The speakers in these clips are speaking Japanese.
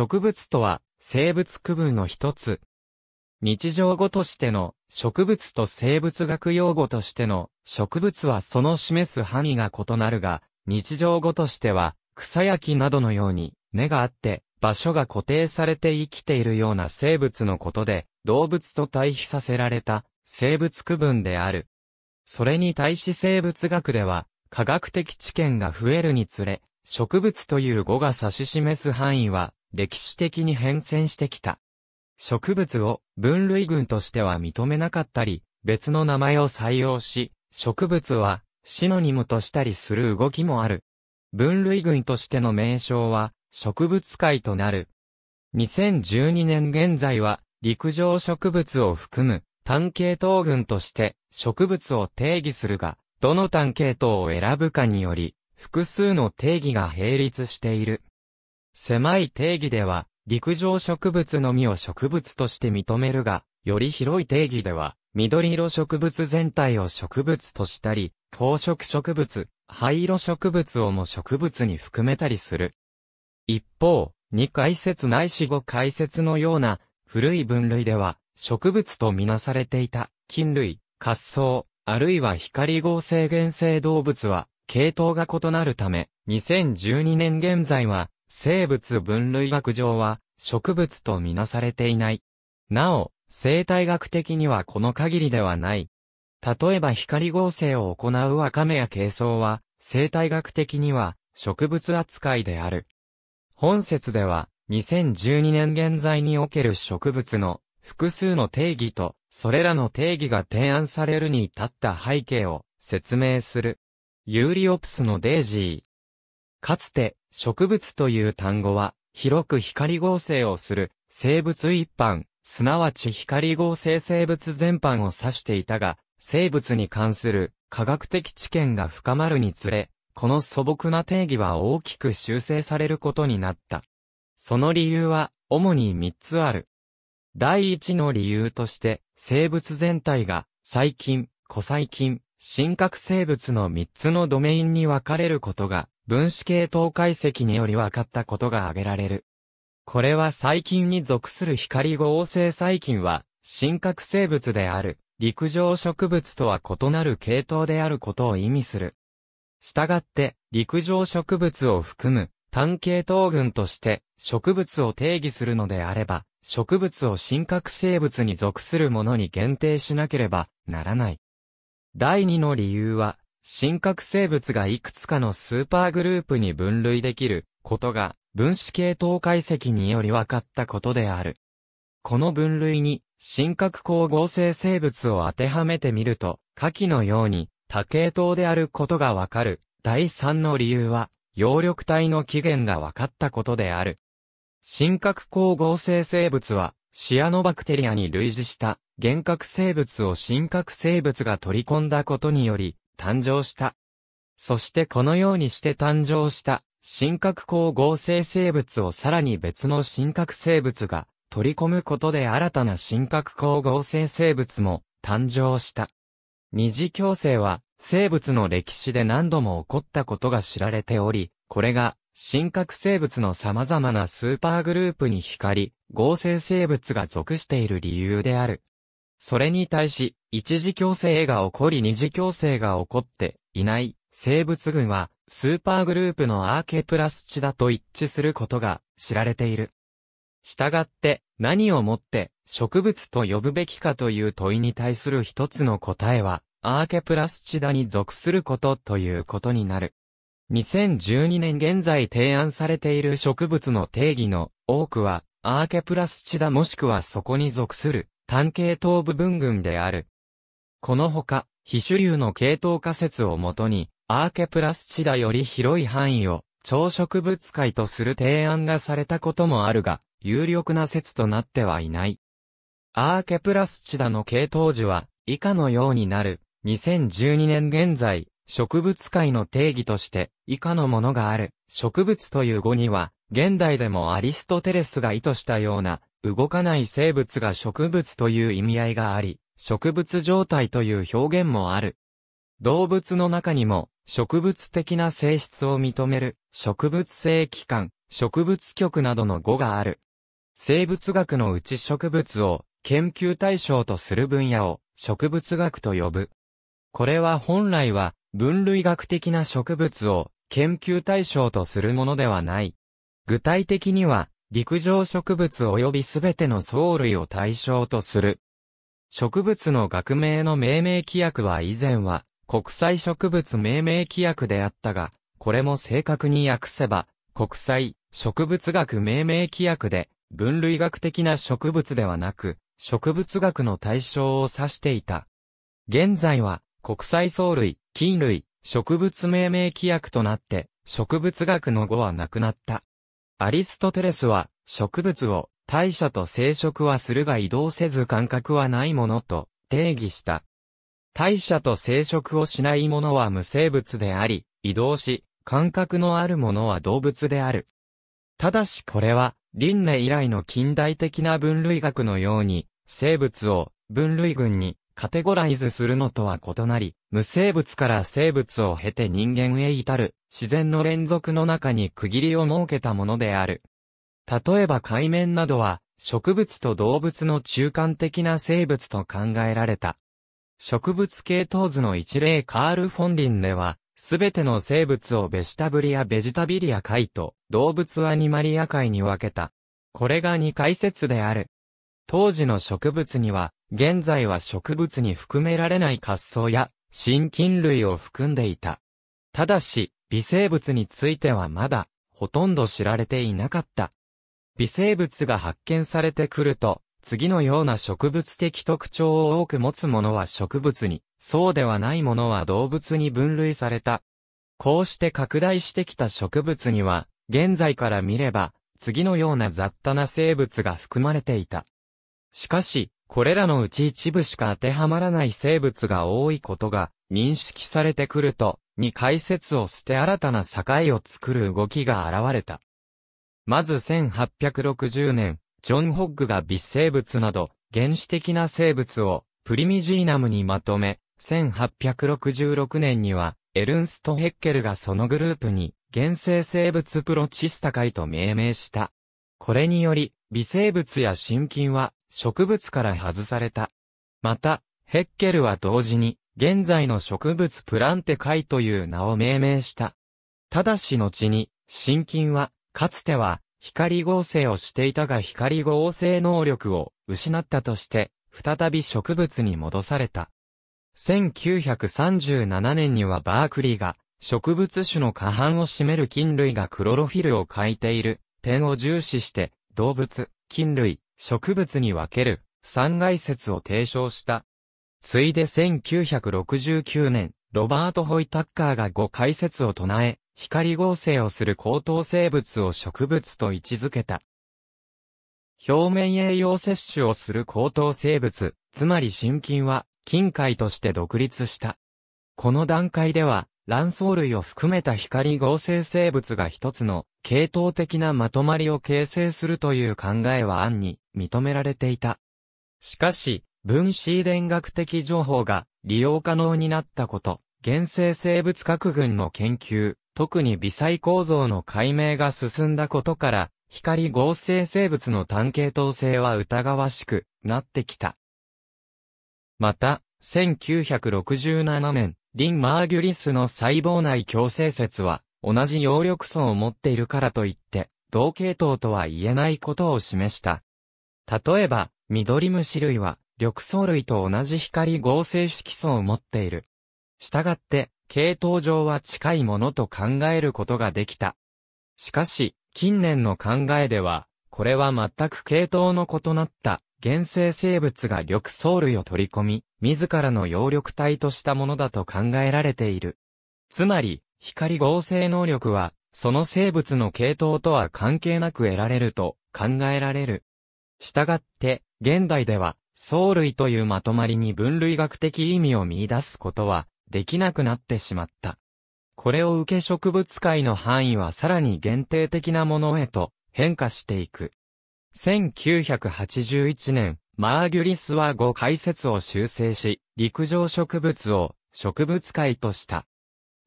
植物とは生物区分の一つ。日常語としての植物と生物学用語としての植物はその示す範囲が異なるが、日常語としては草や木などのように根があって場所が固定されて生きているような生物のことで動物と対比させられた生物区分である。それに対し生物学では科学的知見が増えるにつれ植物という語が指し示す範囲は歴史的に変遷してきた。植物を分類群としては認めなかったり、別の名前を採用し、植物はシノニムとしたりする動きもある。分類群としての名称は植物界となる。2012年現在は陸上植物を含む単系統群として植物を定義するが、どの単系統を選ぶかにより、複数の定義が並立している。狭い定義では、陸上植物のみを植物として認めるが、より広い定義では、緑色植物全体を植物としたり、宝色植物、灰色植物をも植物に含めたりする。一方、二解説ないし五解説のような古い分類では、植物とみなされていた菌類、滑走、あるいは光合成原生動物は、系統が異なるため、2012年現在は、生物分類学上は植物とみなされていない。なお、生態学的にはこの限りではない。例えば光合成を行うワカメや珪藻は、生態学的には植物扱いである。本説では、2012年現在における植物の複数の定義と、それらの定義が提案されるに至った背景を説明する。ユーリオプスのデイジー。かつて、植物という単語は、広く光合成をする、生物一般、すなわち光合成生物全般を指していたが、生物に関する科学的知見が深まるにつれ、この素朴な定義は大きく修正されることになった。その理由は、主に三つある。第一の理由として、生物全体が、細菌、古細菌、真核生物の3つのドメインに分かれることが、分子系統解析により分かったことが挙げられる。これは細菌に属する光合成細菌は、真核生物である、陸上植物とは異なる系統であることを意味する。したがって、陸上植物を含む単系統群として植物を定義するのであれば、植物を真核生物に属するものに限定しなければならない。第2の理由は、真核生物がいくつかのスーパーグループに分類できることが分子系統解析により分かったことである。この分類に真核光合成生物を当てはめてみると、下記のように多系統であることがわかる。第3の理由は、葉緑体の起源が分かったことである。真核光合成生物は、シアノバクテリアに類似した幻覚生物を真核生物が取り込んだことにより、誕生した。そしてこのようにして誕生した、真核光合成生物をさらに別の真核生物が取り込むことで新たな真核光合成生物も誕生した。二次共生は生物の歴史で何度も起こったことが知られており、これが真核生物の様々なスーパーグループに光、合成生物が属している理由である。それに対し、一次共生が起こり二次共生が起こっていない生物群は、スーパーグループのアーケプラスチだと一致することが知られている。したがって、何をもって植物と呼ぶべきかという問いに対する一つの答えは、アーケプラスチダに属することということになる。2012年現在提案されている植物の定義の多くは、アーケプラスチダもしくはそこに属する単系統部分群である。このほか、非主流の系統仮説をもとに、アーケプラスチダより広い範囲を、超植物界とする提案がされたこともあるが、有力な説となってはいない。アーケプラスチダの系統樹は、以下のようになる。2012年現在、植物界の定義として、以下のものがある。植物という語には、現代でもアリストテレスが意図したような、動かない生物が植物という意味合いがあり、植物状態という表現もある。動物の中にも、植物的な性質を認める、植物性器官、植物局などの語がある。生物学のうち植物を研究対象とする分野を植物学と呼ぶ。これは本来は分類学的な植物を研究対象とするものではない。具体的には陸上植物及びすべての藻類を対象とする。植物の学名の命名規約は以前は国際植物命名規約であったが、これも正確に訳せば国際植物学命名規約で分類学的な植物ではなく植物学の対象を指していた。現在は国際藻類、菌類、植物命名規約となって植物学の語はなくなった。アリストテレスは、植物を、代謝と生殖はするが移動せず感覚はないものと定義した。代謝と生殖をしないものは無生物であり、移動し、感覚のあるものは動物である。ただしこれは、輪廻以来の近代的な分類学のように、生物を分類群にカテゴライズするのとは異なり、無生物から生物を経て人間へ至る自然の連続の中に区切りを設けたものである。例えば海面などは植物と動物の中間的な生物と考えられた。植物系統図の一例カール・フォンリンでは、すべての生物をベジタブリア・ベジタビリア界と動物アニマリア界に分けた。これが二解説である。当時の植物には現在は植物に含められない滑走や、真菌類を含んでいた。ただし、微生物についてはまだ、ほとんど知られていなかった。微生物が発見されてくると、次のような植物的特徴を多く持つものは植物に、そうではないものは動物に分類された。こうして拡大してきた植物には、現在から見れば、次のような雑多な生物が含まれていた。しかし、これらのうち一部しか当てはまらない生物が多いことが認識されてくると、に解説を捨て新たな境を作る動きが現れた。まず1860年、ジョン・ホッグが微生物など原始的な生物をプリミジーナムにまとめ、1866年にはエルンスト・ヘッケルがそのグループに原生生物プロチスタ会と命名した。これにより、微生物や真菌は植物から外された。また、ヘッケルは同時に、現在の植物プランテ界という名を命名した。ただし後に、真菌は、かつては、光合成をしていたが光合成能力を失ったとして、再び植物に戻された。1937年にはバークリーが、植物種の下半を占める菌類がクロロフィルを欠いている点を重視して、動物、菌類、植物に分ける、三害説を提唱した。ついで1969年、ロバート・ホイタッカーが五解説を唱え、光合成をする高等生物を植物と位置づけた。表面栄養摂取をする高等生物、つまり真菌は、近海として独立した。この段階では、卵巣類を含めた光合成生物が一つの系統的なまとまりを形成するという考えは暗に認められていた。しかし、分子遺伝学的情報が利用可能になったこと、原生生物核群の研究、特に微細構造の解明が進んだことから、光合成生物の単系統性は疑わしくなってきた。また、1967年、リン・マーギュリスの細胞内共生説は、同じ葉緑素を持っているからといって、同系統とは言えないことを示した。例えば、緑虫類は、緑藻類と同じ光合成色素を持っている。したがって、系統上は近いものと考えることができた。しかし、近年の考えでは、これは全く系統の異なった原生生物が緑藻類を取り込み、自らの葉緑体としたものだと考えられている。つまり、光合成能力は、その生物の系統とは関係なく得られると考えられる。したがって、現代では、藻類というまとまりに分類学的意味を見出すことは、できなくなってしまった。これを受け植物界の範囲はさらに限定的なものへと変化していく。1981年、マーギュリスは5解説を修正し、陸上植物を植物界とした。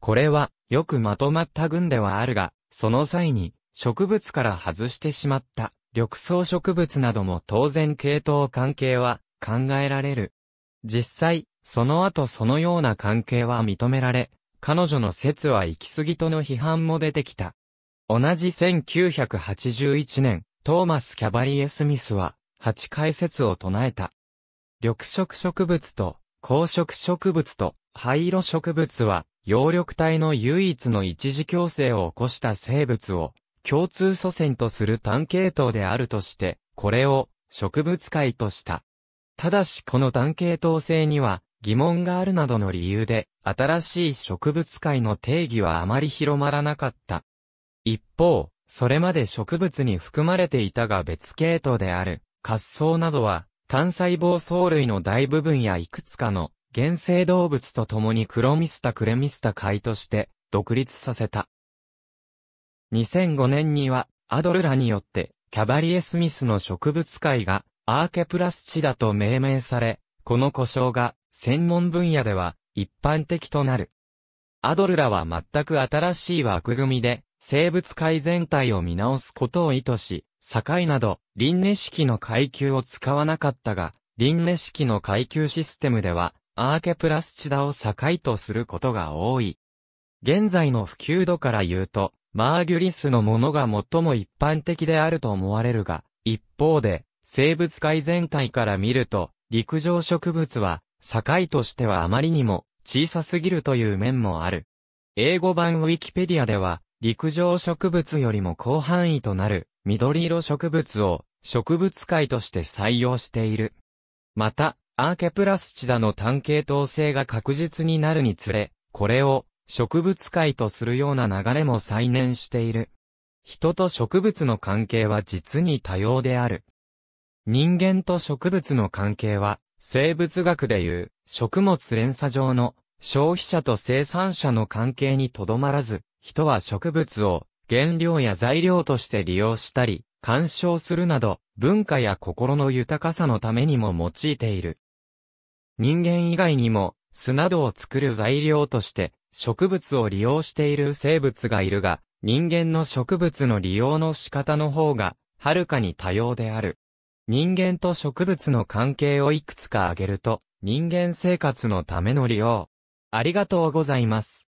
これは、よくまとまった群ではあるが、その際に、植物から外してしまった、緑草植物なども当然系統関係は考えられる。実際、その後そのような関係は認められ、彼女の説は行き過ぎとの批判も出てきた。同じ1981年、トーマス・キャバリエ・スミスは、8回説を唱えた。緑色植物と、紅色植物と、灰色植物は、葉緑体の唯一の一次共生を起こした生物を、共通祖先とする単系統であるとして、これを植物界とした。ただしこの単系統性には疑問があるなどの理由で、新しい植物界の定義はあまり広まらなかった。一方、それまで植物に含まれていたが別系統である、滑走などは、単細胞藻類の大部分やいくつかの原生動物と共にクロミスタ・クレミスタ会として独立させた。2005年にはアドルラによってキャバリエ・スミスの植物界がアーケプラスチダと命名され、この故障が専門分野では一般的となる。アドルラは全く新しい枠組みで生物界全体を見直すことを意図し、境など、輪廻式の階級を使わなかったが、輪廻式の階級システムでは、アーケプラスチダを境とすることが多い。現在の普及度から言うと、マーギュリスのものが最も一般的であると思われるが、一方で、生物界全体から見ると、陸上植物は、境としてはあまりにも小さすぎるという面もある。英語版ウィキペディアでは、陸上植物よりも広範囲となる緑色植物を植物界として採用している。また、アーケプラスチダの単系統性が確実になるにつれ、これを植物界とするような流れも再燃している。人と植物の関係は実に多様である。人間と植物の関係は、生物学でいう食物連鎖上の消費者と生産者の関係にとどまらず、人は植物を原料や材料として利用したり、干渉するなど、文化や心の豊かさのためにも用いている。人間以外にも、砂土を作る材料として、植物を利用している生物がいるが、人間の植物の利用の仕方の方が、はるかに多様である。人間と植物の関係をいくつか挙げると、人間生活のための利用。ありがとうございます。